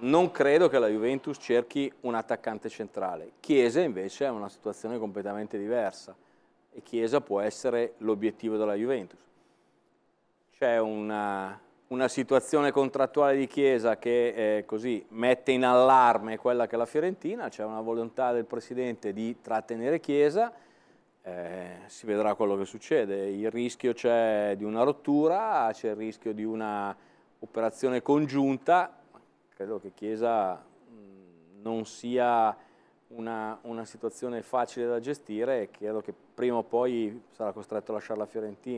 Non credo che la Juventus cerchi un attaccante centrale. Chiesa invece è una situazione completamente diversa e Chiesa può essere l'obiettivo della Juventus. C'è una, una, situazione contrattuale di Chiesa che eh, così, mette in allarme quella che è la Fiorentina, c'è una volontà del Presidente di trattenere Chiesa, eh, si vedrà quello che succede. Il rischio c'è di una rottura, c'è il rischio di una operazione congiunta, Credo che Chiesa non sia una, una situazione facile da gestire e credo che prima o poi sarà costretto a lasciare la Fiorentina.